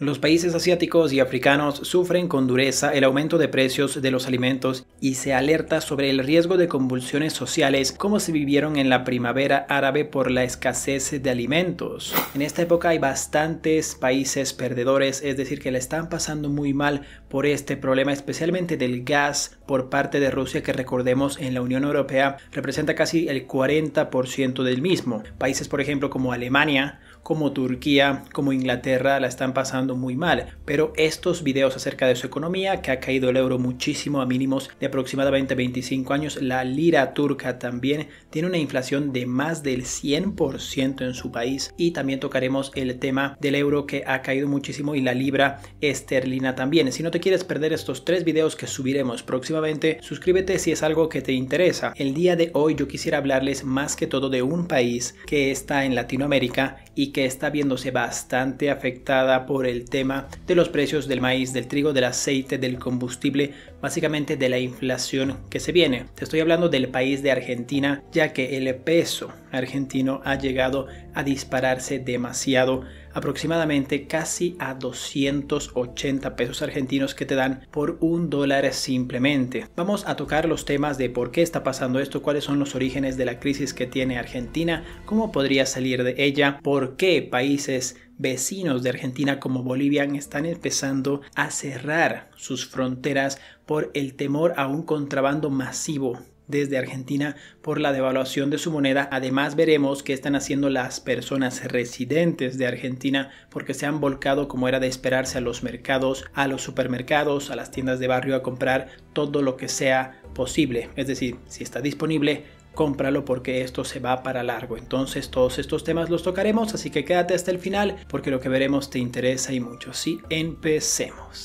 Los países asiáticos y africanos sufren con dureza el aumento de precios de los alimentos y se alerta sobre el riesgo de convulsiones sociales como se vivieron en la primavera árabe por la escasez de alimentos. En esta época hay bastantes países perdedores, es decir, que le están pasando muy mal por este problema, especialmente del gas por parte de Rusia, que recordemos en la Unión Europea representa casi el 40% del mismo. Países, por ejemplo, como Alemania, como Turquía, como Inglaterra la están pasando muy mal, pero estos videos acerca de su economía, que ha caído el euro muchísimo a mínimos de aproximadamente 25 años, la lira turca también tiene una inflación de más del 100% en su país y también tocaremos el tema del euro que ha caído muchísimo y la libra esterlina también. Si no te quieres perder estos tres videos que subiremos próximamente, suscríbete si es algo que te interesa. El día de hoy yo quisiera hablarles más que todo de un país que está en Latinoamérica y que está viéndose bastante afectada por el tema de los precios del maíz, del trigo, del aceite, del combustible, básicamente de la inflación que se viene. Te estoy hablando del país de Argentina, ya que el peso argentino ha llegado a dispararse demasiado aproximadamente casi a 280 pesos argentinos que te dan por un dólar simplemente. Vamos a tocar los temas de por qué está pasando esto, cuáles son los orígenes de la crisis que tiene Argentina, cómo podría salir de ella, por qué países vecinos de Argentina como Bolivia están empezando a cerrar sus fronteras por el temor a un contrabando masivo desde Argentina por la devaluación de su moneda. Además veremos qué están haciendo las personas residentes de Argentina porque se han volcado como era de esperarse a los mercados, a los supermercados, a las tiendas de barrio a comprar todo lo que sea posible. Es decir, si está disponible, cómpralo porque esto se va para largo. Entonces todos estos temas los tocaremos, así que quédate hasta el final porque lo que veremos te interesa y mucho. Sí, empecemos.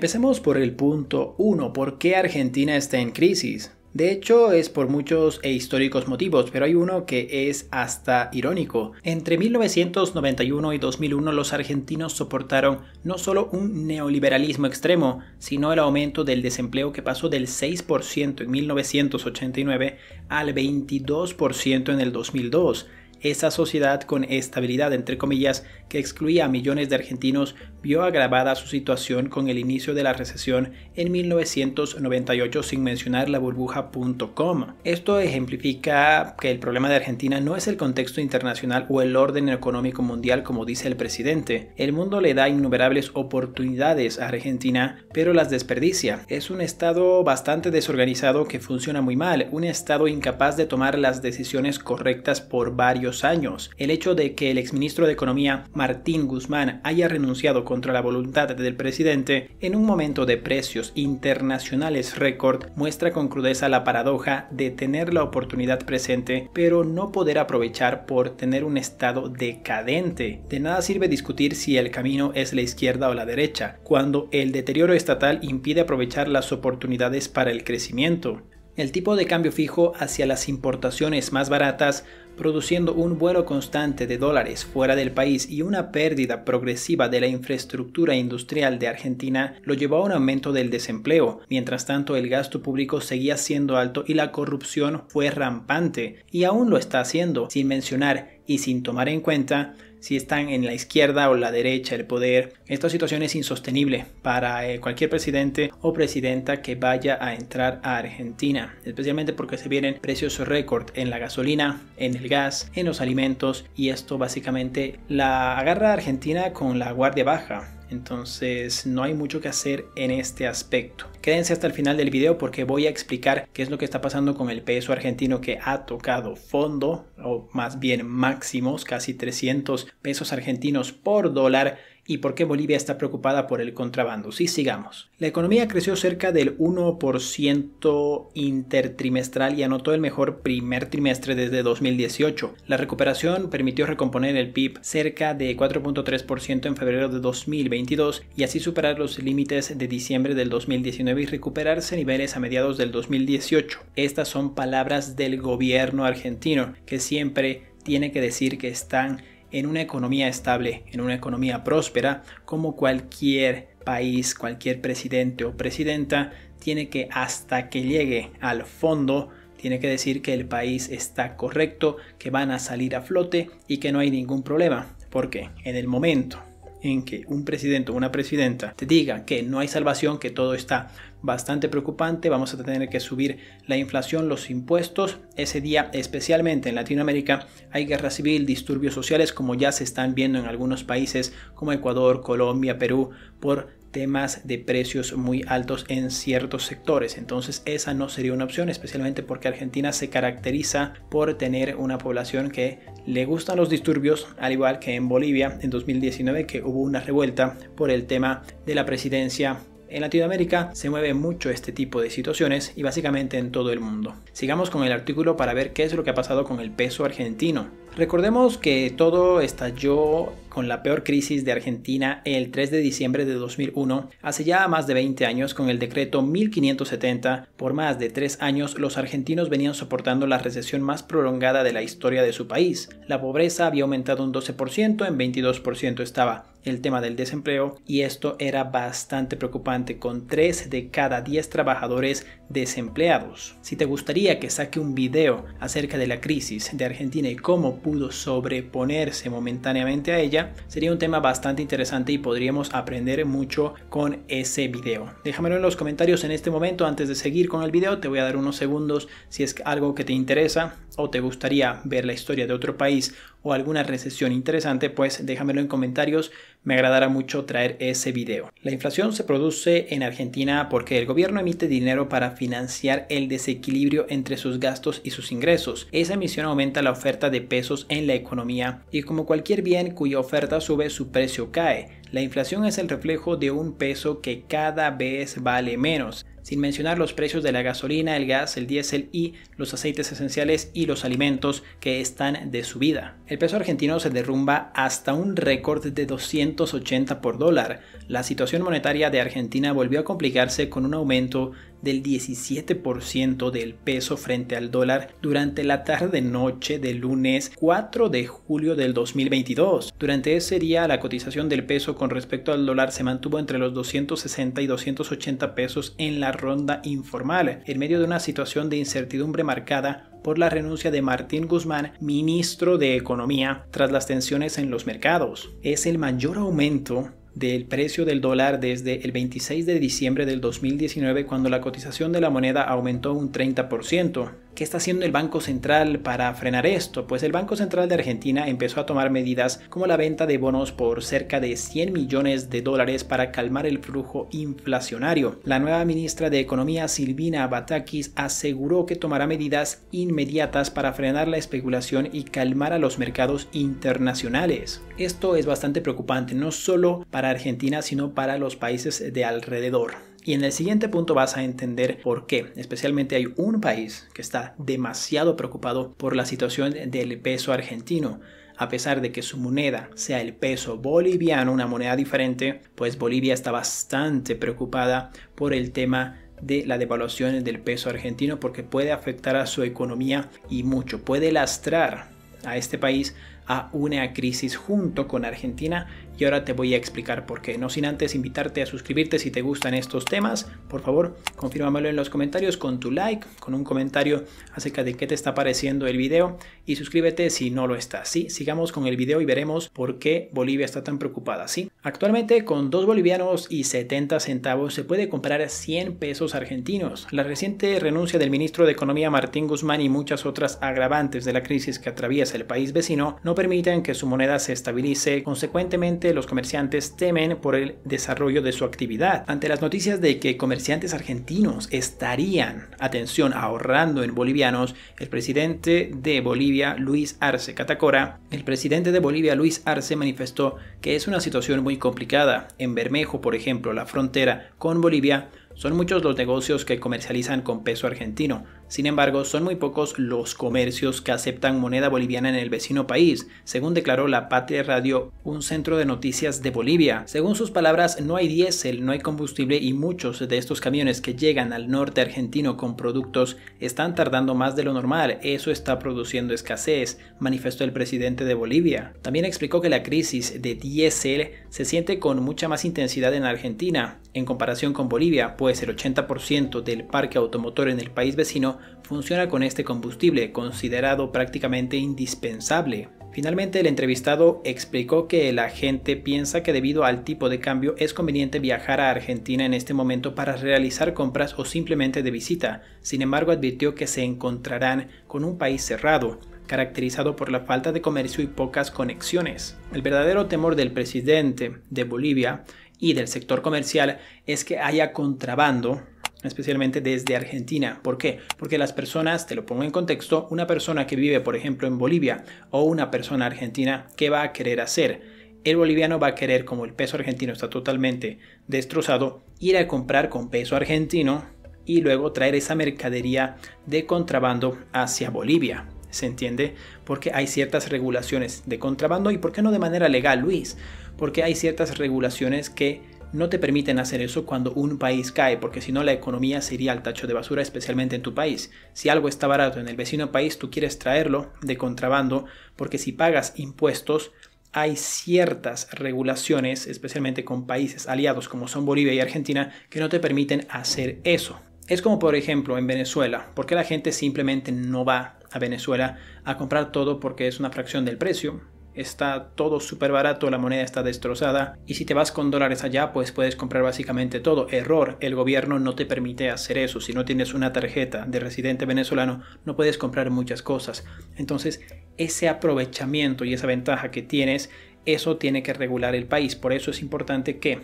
Empecemos por el punto 1, ¿por qué Argentina está en crisis? De hecho, es por muchos e históricos motivos, pero hay uno que es hasta irónico. Entre 1991 y 2001 los argentinos soportaron no solo un neoliberalismo extremo, sino el aumento del desempleo que pasó del 6% en 1989 al 22% en el 2002. Esa sociedad con estabilidad, entre comillas, que excluía a millones de argentinos, vio agravada su situación con el inicio de la recesión en 1998 sin mencionar la burbuja.com. Esto ejemplifica que el problema de Argentina no es el contexto internacional o el orden económico mundial como dice el presidente. El mundo le da innumerables oportunidades a Argentina, pero las desperdicia. Es un estado bastante desorganizado que funciona muy mal, un estado incapaz de tomar las decisiones correctas por varios años. El hecho de que el exministro de Economía, Martín Guzmán haya renunciado contra la voluntad del presidente en un momento de precios internacionales récord muestra con crudeza la paradoja de tener la oportunidad presente pero no poder aprovechar por tener un estado decadente. De nada sirve discutir si el camino es la izquierda o la derecha, cuando el deterioro estatal impide aprovechar las oportunidades para el crecimiento el tipo de cambio fijo hacia las importaciones más baratas, produciendo un vuelo constante de dólares fuera del país y una pérdida progresiva de la infraestructura industrial de Argentina, lo llevó a un aumento del desempleo. Mientras tanto, el gasto público seguía siendo alto y la corrupción fue rampante, y aún lo está haciendo, sin mencionar y sin tomar en cuenta si están en la izquierda o la derecha del poder. Esta situación es insostenible para eh, cualquier presidente o presidenta que vaya a entrar a Argentina, especialmente porque se vienen precios récord en la gasolina, en el gas, en los alimentos y esto básicamente la agarra Argentina con la guardia baja. Entonces no hay mucho que hacer en este aspecto. Quédense hasta el final del video porque voy a explicar qué es lo que está pasando con el peso argentino que ha tocado fondo o más bien máximos, casi 300 pesos argentinos por dólar y por qué Bolivia está preocupada por el contrabando. Sí, sigamos. La economía creció cerca del 1% intertrimestral y anotó el mejor primer trimestre desde 2018. La recuperación permitió recomponer el PIB cerca de 4.3% en febrero de 2022 y así superar los límites de diciembre del 2019 y recuperarse a niveles a mediados del 2018. Estas son palabras del gobierno argentino que siempre tiene que decir que están en una economía estable, en una economía próspera, como cualquier país, cualquier presidente o presidenta, tiene que hasta que llegue al fondo, tiene que decir que el país está correcto, que van a salir a flote y que no hay ningún problema. Porque en el momento en que un presidente o una presidenta te diga que no hay salvación, que todo está bastante preocupante. Vamos a tener que subir la inflación, los impuestos. Ese día, especialmente en Latinoamérica, hay guerra civil, disturbios sociales, como ya se están viendo en algunos países como Ecuador, Colombia, Perú, por temas de precios muy altos en ciertos sectores. Entonces esa no sería una opción, especialmente porque Argentina se caracteriza por tener una población que le gustan los disturbios, al igual que en Bolivia en 2019 que hubo una revuelta por el tema de la presidencia en Latinoamérica se mueve mucho este tipo de situaciones y básicamente en todo el mundo. Sigamos con el artículo para ver qué es lo que ha pasado con el peso argentino. Recordemos que todo estalló con la peor crisis de Argentina el 3 de diciembre de 2001, hace ya más de 20 años con el decreto 1570. Por más de tres años los argentinos venían soportando la recesión más prolongada de la historia de su país. La pobreza había aumentado un 12%, en 22% estaba el tema del desempleo y esto era bastante preocupante con 3 de cada 10 trabajadores desempleados. Si te gustaría que saque un video acerca de la crisis de Argentina y cómo pudo sobreponerse momentáneamente a ella, sería un tema bastante interesante y podríamos aprender mucho con ese video. Déjamelo en los comentarios en este momento antes de seguir con el video, te voy a dar unos segundos si es algo que te interesa o te gustaría ver la historia de otro país o alguna recesión interesante, pues déjamelo en comentarios, me agradará mucho traer ese video. La inflación se produce en Argentina porque el gobierno emite dinero para financiar el desequilibrio entre sus gastos y sus ingresos. Esa emisión aumenta la oferta de pesos en la economía y como cualquier bien cuya oferta sube su precio cae. La inflación es el reflejo de un peso que cada vez vale menos sin mencionar los precios de la gasolina, el gas, el diésel y los aceites esenciales y los alimentos que están de subida. El peso argentino se derrumba hasta un récord de 280 por dólar. La situación monetaria de Argentina volvió a complicarse con un aumento del 17% del peso frente al dólar durante la tarde-noche del lunes 4 de julio del 2022. Durante ese día la cotización del peso con respecto al dólar se mantuvo entre los 260 y 280 pesos en la ronda informal, en medio de una situación de incertidumbre marcada por la renuncia de Martín Guzmán, ministro de Economía, tras las tensiones en los mercados. Es el mayor aumento del precio del dólar desde el 26 de diciembre del 2019 cuando la cotización de la moneda aumentó un 30%. ¿Qué está haciendo el Banco Central para frenar esto? Pues el Banco Central de Argentina empezó a tomar medidas como la venta de bonos por cerca de 100 millones de dólares para calmar el flujo inflacionario. La nueva ministra de Economía, Silvina Batakis, aseguró que tomará medidas inmediatas para frenar la especulación y calmar a los mercados internacionales. Esto es bastante preocupante, no solo para Argentina, sino para los países de alrededor. Y en el siguiente punto vas a entender por qué. Especialmente hay un país que está demasiado preocupado por la situación del peso argentino. A pesar de que su moneda sea el peso boliviano, una moneda diferente, pues Bolivia está bastante preocupada por el tema de la devaluación del peso argentino porque puede afectar a su economía y mucho, puede lastrar a este país a una crisis junto con Argentina y ahora te voy a explicar por qué. No sin antes invitarte a suscribirte si te gustan estos temas, por favor confírmamelo en los comentarios con tu like, con un comentario acerca de qué te está pareciendo el video y suscríbete si no lo estás. Sí, sigamos con el video y veremos por qué Bolivia está tan preocupada. Sí, actualmente con 2 bolivianos y 70 centavos se puede comprar 100 pesos argentinos. La reciente renuncia del ministro de Economía Martín Guzmán y muchas otras agravantes de la crisis que atraviesa el país vecino no permiten que su moneda se estabilice, consecuentemente los comerciantes temen por el desarrollo de su actividad. Ante las noticias de que comerciantes argentinos estarían, atención, ahorrando en bolivianos, el presidente de Bolivia, Luis Arce Catacora, el presidente de Bolivia, Luis Arce, manifestó que es una situación muy complicada. En Bermejo, por ejemplo, la frontera con Bolivia, son muchos los negocios que comercializan con peso argentino, sin embargo, son muy pocos los comercios que aceptan moneda boliviana en el vecino país, según declaró la Patria Radio, un centro de noticias de Bolivia. Según sus palabras, no hay diésel, no hay combustible y muchos de estos camiones que llegan al norte argentino con productos están tardando más de lo normal. Eso está produciendo escasez, manifestó el presidente de Bolivia. También explicó que la crisis de diésel se siente con mucha más intensidad en Argentina en comparación con Bolivia, pues el 80% del parque automotor en el país vecino funciona con este combustible, considerado prácticamente indispensable. Finalmente, el entrevistado explicó que la gente piensa que debido al tipo de cambio es conveniente viajar a Argentina en este momento para realizar compras o simplemente de visita. Sin embargo, advirtió que se encontrarán con un país cerrado, caracterizado por la falta de comercio y pocas conexiones. El verdadero temor del presidente de Bolivia y del sector comercial es que haya contrabando especialmente desde Argentina. ¿Por qué? Porque las personas, te lo pongo en contexto, una persona que vive, por ejemplo, en Bolivia o una persona argentina, ¿qué va a querer hacer? El boliviano va a querer, como el peso argentino está totalmente destrozado, ir a comprar con peso argentino y luego traer esa mercadería de contrabando hacia Bolivia. ¿Se entiende? Porque hay ciertas regulaciones de contrabando y por qué no de manera legal, Luis, porque hay ciertas regulaciones que no te permiten hacer eso cuando un país cae, porque si no la economía sería iría al tacho de basura, especialmente en tu país. Si algo está barato en el vecino país, tú quieres traerlo de contrabando, porque si pagas impuestos, hay ciertas regulaciones, especialmente con países aliados como son Bolivia y Argentina, que no te permiten hacer eso. Es como por ejemplo en Venezuela, porque la gente simplemente no va a Venezuela a comprar todo porque es una fracción del precio, está todo súper barato, la moneda está destrozada y si te vas con dólares allá pues puedes comprar básicamente todo. Error, el gobierno no te permite hacer eso. Si no tienes una tarjeta de residente venezolano no puedes comprar muchas cosas. Entonces ese aprovechamiento y esa ventaja que tienes, eso tiene que regular el país. Por eso es importante que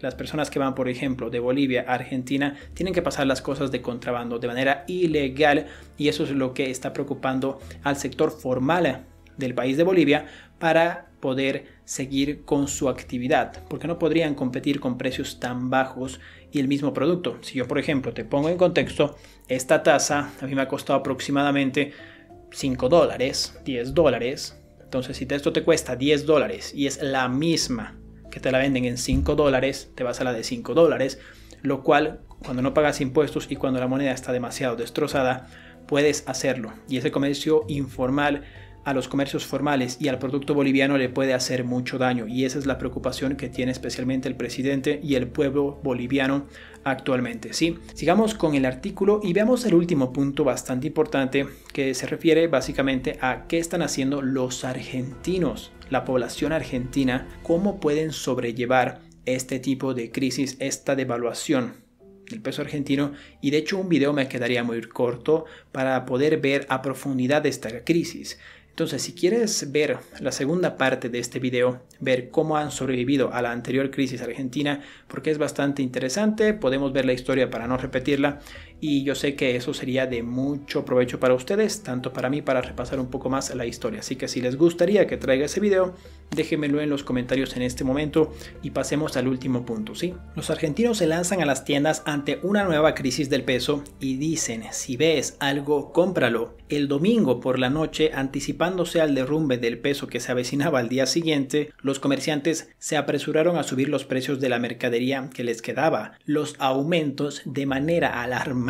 las personas que van, por ejemplo, de Bolivia a Argentina, tienen que pasar las cosas de contrabando de manera ilegal y eso es lo que está preocupando al sector formal del país de Bolivia para poder seguir con su actividad, porque no podrían competir con precios tan bajos y el mismo producto. Si yo, por ejemplo, te pongo en contexto, esta tasa a mí me ha costado aproximadamente 5 dólares, 10 dólares. Entonces, si esto te cuesta 10 dólares y es la misma que te la venden en 5 dólares, te vas a la de 5 dólares, lo cual cuando no pagas impuestos y cuando la moneda está demasiado destrozada, puedes hacerlo. Y ese comercio informal a los comercios formales y al producto boliviano le puede hacer mucho daño y esa es la preocupación que tiene especialmente el presidente y el pueblo boliviano actualmente. ¿sí? Sigamos con el artículo y veamos el último punto bastante importante que se refiere básicamente a qué están haciendo los argentinos, la población argentina, cómo pueden sobrellevar este tipo de crisis, esta devaluación del peso argentino y de hecho un video me quedaría muy corto para poder ver a profundidad esta crisis. Entonces, si quieres ver la segunda parte de este video, ver cómo han sobrevivido a la anterior crisis argentina, porque es bastante interesante, podemos ver la historia para no repetirla y yo sé que eso sería de mucho provecho para ustedes, tanto para mí para repasar un poco más la historia. Así que si les gustaría que traiga ese video, déjenmelo en los comentarios en este momento y pasemos al último punto, ¿sí? Los argentinos se lanzan a las tiendas ante una nueva crisis del peso y dicen, si ves algo, cómpralo. El domingo por la noche, anticipándose al derrumbe del peso que se avecinaba al día siguiente, los comerciantes se apresuraron a subir los precios de la mercadería que les quedaba. Los aumentos de manera alarmante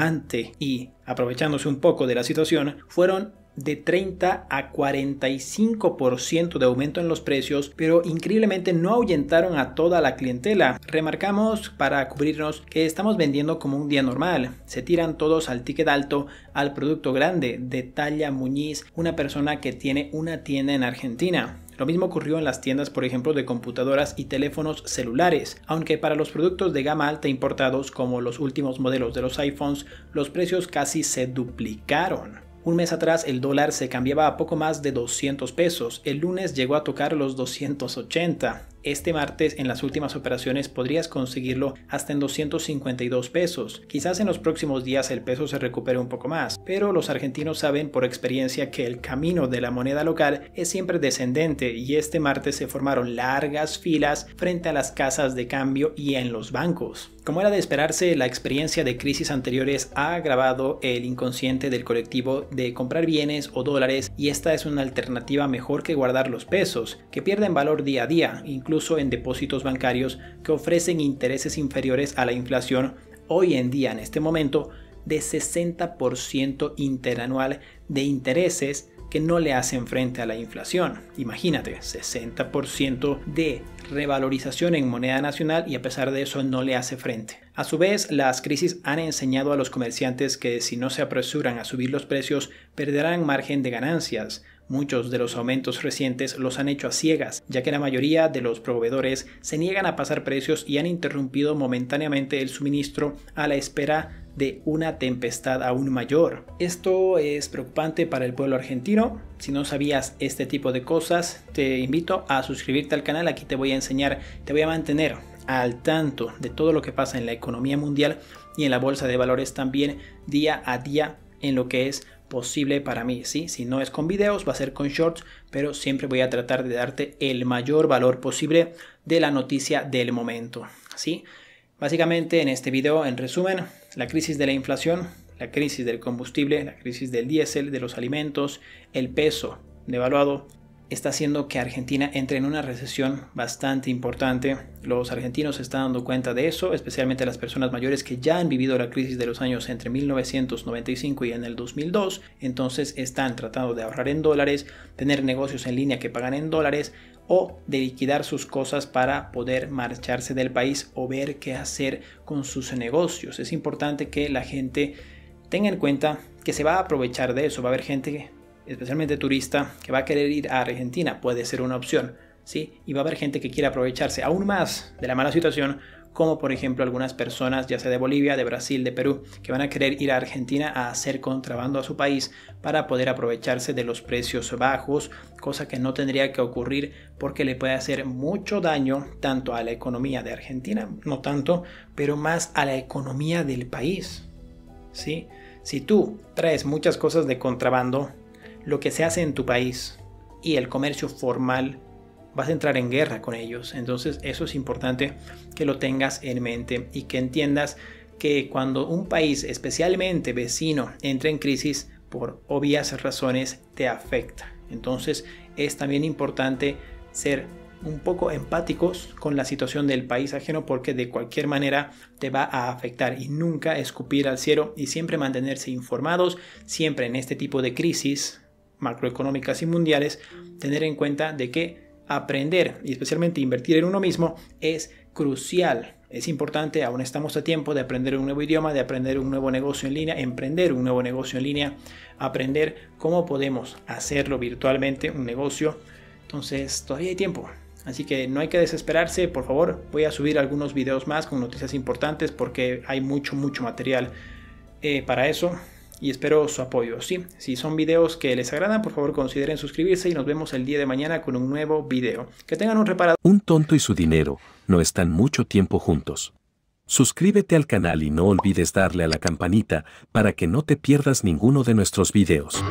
y, aprovechándose un poco de la situación, fueron de 30 a 45% de aumento en los precios, pero increíblemente no ahuyentaron a toda la clientela. Remarcamos para cubrirnos que estamos vendiendo como un día normal. Se tiran todos al ticket alto, al producto grande, de talla Muñiz, una persona que tiene una tienda en Argentina. Lo mismo ocurrió en las tiendas, por ejemplo, de computadoras y teléfonos celulares, aunque para los productos de gama alta importados como los últimos modelos de los iPhones, los precios casi se duplicaron. Un mes atrás el dólar se cambiaba a poco más de 200 pesos, el lunes llegó a tocar los 280. Este martes en las últimas operaciones podrías conseguirlo hasta en 252 pesos. Quizás en los próximos días el peso se recupere un poco más, pero los argentinos saben por experiencia que el camino de la moneda local es siempre descendente y este martes se formaron largas filas frente a las casas de cambio y en los bancos. Como era de esperarse, la experiencia de crisis anteriores ha agravado el inconsciente del colectivo de comprar bienes o dólares y esta es una alternativa mejor que guardar los pesos, que pierden valor día a día, incluso en depósitos bancarios que ofrecen intereses inferiores a la inflación hoy en día, en este momento, de 60% interanual de intereses que no le hacen frente a la inflación. Imagínate, 60% de revalorización en moneda nacional y a pesar de eso no le hace frente. A su vez, las crisis han enseñado a los comerciantes que si no se apresuran a subir los precios, perderán margen de ganancias. Muchos de los aumentos recientes los han hecho a ciegas, ya que la mayoría de los proveedores se niegan a pasar precios y han interrumpido momentáneamente el suministro a la espera de una tempestad aún mayor. Esto es preocupante para el pueblo argentino. Si no sabías este tipo de cosas, te invito a suscribirte al canal. Aquí te voy a enseñar, te voy a mantener al tanto de todo lo que pasa en la economía mundial y en la bolsa de valores también día a día en lo que es posible para mí, ¿sí? Si no es con videos, va a ser con shorts, pero siempre voy a tratar de darte el mayor valor posible de la noticia del momento, ¿sí? Básicamente en este video, en resumen, la crisis de la inflación, la crisis del combustible, la crisis del diésel, de los alimentos, el peso devaluado, está haciendo que Argentina entre en una recesión bastante importante. Los argentinos se están dando cuenta de eso, especialmente las personas mayores que ya han vivido la crisis de los años entre 1995 y en el 2002. Entonces están tratando de ahorrar en dólares, tener negocios en línea que pagan en dólares o de liquidar sus cosas para poder marcharse del país o ver qué hacer con sus negocios. Es importante que la gente tenga en cuenta que se va a aprovechar de eso. Va a haber gente especialmente turista, que va a querer ir a Argentina, puede ser una opción, ¿sí? Y va a haber gente que quiera aprovecharse aún más de la mala situación, como por ejemplo algunas personas, ya sea de Bolivia, de Brasil, de Perú, que van a querer ir a Argentina a hacer contrabando a su país para poder aprovecharse de los precios bajos, cosa que no tendría que ocurrir porque le puede hacer mucho daño tanto a la economía de Argentina, no tanto, pero más a la economía del país, ¿sí? Si tú traes muchas cosas de contrabando, lo que se hace en tu país y el comercio formal, vas a entrar en guerra con ellos. Entonces eso es importante que lo tengas en mente y que entiendas que cuando un país, especialmente vecino, entra en crisis, por obvias razones te afecta. Entonces es también importante ser un poco empáticos con la situación del país ajeno porque de cualquier manera te va a afectar y nunca escupir al cielo y siempre mantenerse informados, siempre en este tipo de crisis macroeconómicas y mundiales, tener en cuenta de que aprender y especialmente invertir en uno mismo es crucial. Es importante, aún estamos a tiempo de aprender un nuevo idioma, de aprender un nuevo negocio en línea, emprender un nuevo negocio en línea, aprender cómo podemos hacerlo virtualmente, un negocio. Entonces, todavía hay tiempo. Así que no hay que desesperarse, por favor, voy a subir algunos videos más con noticias importantes porque hay mucho, mucho material eh, para eso y espero su apoyo. Sí, si son videos que les agradan, por favor consideren suscribirse y nos vemos el día de mañana con un nuevo video. Que tengan un reparado Un tonto y su dinero no están mucho tiempo juntos. Suscríbete al canal y no olvides darle a la campanita para que no te pierdas ninguno de nuestros videos.